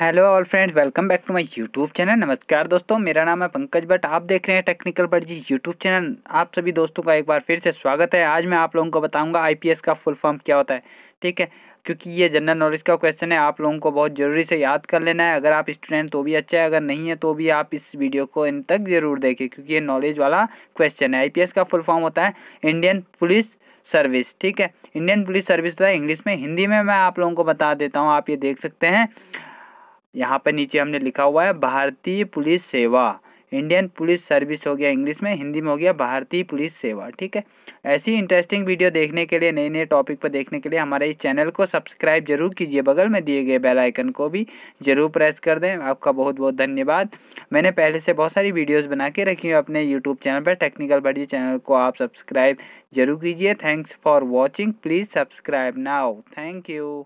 hello all friends welcome back to my YouTube channel नमस्कार दोस्तों मेरा नाम है पंकज भट्ट आप देख रहे हैं टेक्निकल बट जी यूट्यूब चैनल आप सभी दोस्तों का एक बार फिर से स्वागत है आज मैं आप लोगों को बताऊंगा आईपीएस का फुल फॉर्म क्या होता है ठीक है क्योंकि ये जनरल नॉलेज का क्वेश्चन है आप लोगों को बहुत ज़रूरी से याद कर लेना है अगर आप स्टूडेंट तो भी अच्छा है अगर नहीं है तो भी आप इस वीडियो को इन तक ज़रूर देखें क्योंकि ये नॉलेज वाला क्वेश्चन है आई का फुल फॉर्म होता है इंडियन पुलिस सर्विस ठीक है इंडियन पुलिस सर्विस होता है इंग्लिश में हिंदी में मैं आप लोगों को बता देता हूँ आप ये देख सकते हैं यहाँ पर नीचे हमने लिखा हुआ है भारतीय पुलिस सेवा इंडियन पुलिस सर्विस हो गया इंग्लिश में हिंदी में हो गया भारतीय पुलिस सेवा ठीक है ऐसी इंटरेस्टिंग वीडियो देखने के लिए नए नए टॉपिक पर देखने के लिए हमारे इस चैनल को सब्सक्राइब जरूर कीजिए बगल में दिए गए बेल आइकन को भी जरूर प्रेस कर दें आपका बहुत बहुत धन्यवाद मैंने पहले से बहुत सारी वीडियोज़ बना के रखी हुई अपने यूट्यूब चैनल पर टेक्निकल बड़ी चैनल को आप सब्सक्राइब जरूर कीजिए thanks for watching please subscribe now thank you